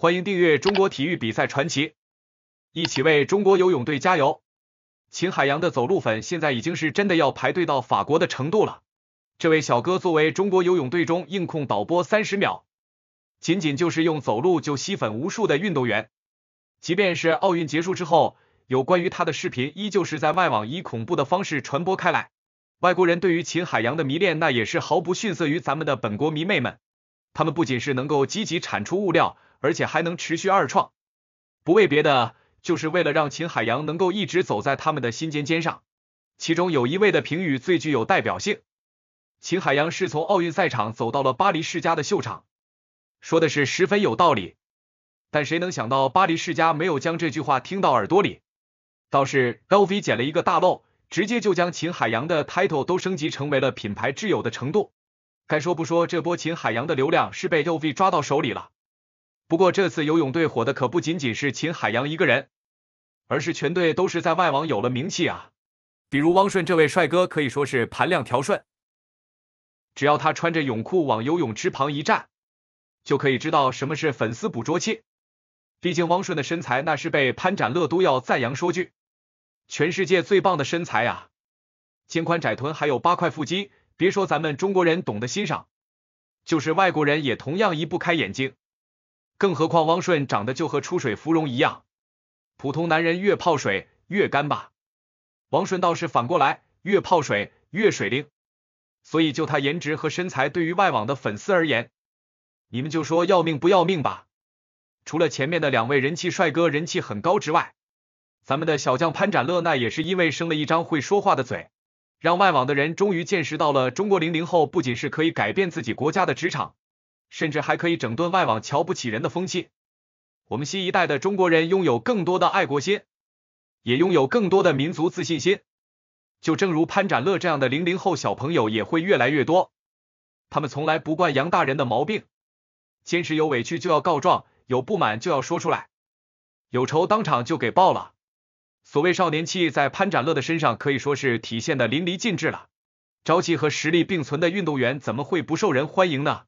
欢迎订阅《中国体育比赛传奇》，一起为中国游泳队加油！秦海洋的走路粉现在已经是真的要排队到法国的程度了。这位小哥作为中国游泳队中硬控导播三十秒，仅仅就是用走路就吸粉无数的运动员。即便是奥运结束之后，有关于他的视频依旧是在外网以恐怖的方式传播开来。外国人对于秦海洋的迷恋，那也是毫不逊色于咱们的本国迷妹们。他们不仅是能够积极产出物料。而且还能持续二创，不为别的，就是为了让秦海洋能够一直走在他们的心尖尖上。其中有一位的评语最具有代表性，秦海洋是从奥运赛场走到了巴黎世家的秀场，说的是十分有道理。但谁能想到巴黎世家没有将这句话听到耳朵里，倒是 LV 捡了一个大漏，直接就将秦海洋的 title 都升级成为了品牌挚友的程度。该说不说，这波秦海洋的流量是被 LV 抓到手里了。不过这次游泳队火的可不仅仅是秦海洋一个人，而是全队都是在外网有了名气啊。比如汪顺这位帅哥可以说是盘量调顺，只要他穿着泳裤往游泳池旁一站，就可以知道什么是粉丝捕捉器。毕竟汪顺的身材那是被潘展乐都要赞扬说句“全世界最棒的身材呀”，肩宽窄臀还有八块腹肌，别说咱们中国人懂得欣赏，就是外国人也同样移不开眼睛。更何况汪顺长得就和出水芙蓉一样，普通男人越泡水越干吧，汪顺倒是反过来，越泡水越水灵。所以就他颜值和身材，对于外网的粉丝而言，你们就说要命不要命吧。除了前面的两位人气帅哥人气很高之外，咱们的小将潘展乐那也是因为生了一张会说话的嘴，让外网的人终于见识到了中国零零后不仅是可以改变自己国家的职场。甚至还可以整顿外网瞧不起人的风气。我们新一代的中国人拥有更多的爱国心，也拥有更多的民族自信心。就正如潘展乐这样的零零后小朋友也会越来越多，他们从来不惯杨大人的毛病，坚持有委屈就要告状，有不满就要说出来，有仇当场就给报了。所谓少年气在潘展乐的身上可以说是体现的淋漓尽致了。朝气和实力并存的运动员怎么会不受人欢迎呢？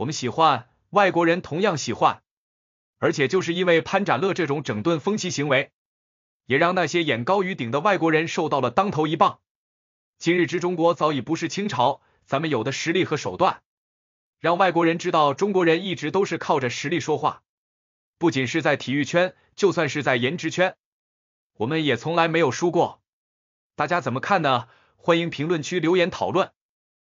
我们喜欢外国人，同样喜欢，而且就是因为潘展乐这种整顿风气行为，也让那些眼高于顶的外国人受到了当头一棒。今日之中国早已不是清朝，咱们有的实力和手段，让外国人知道中国人一直都是靠着实力说话。不仅是在体育圈，就算是在颜值圈，我们也从来没有输过。大家怎么看呢？欢迎评论区留言讨论。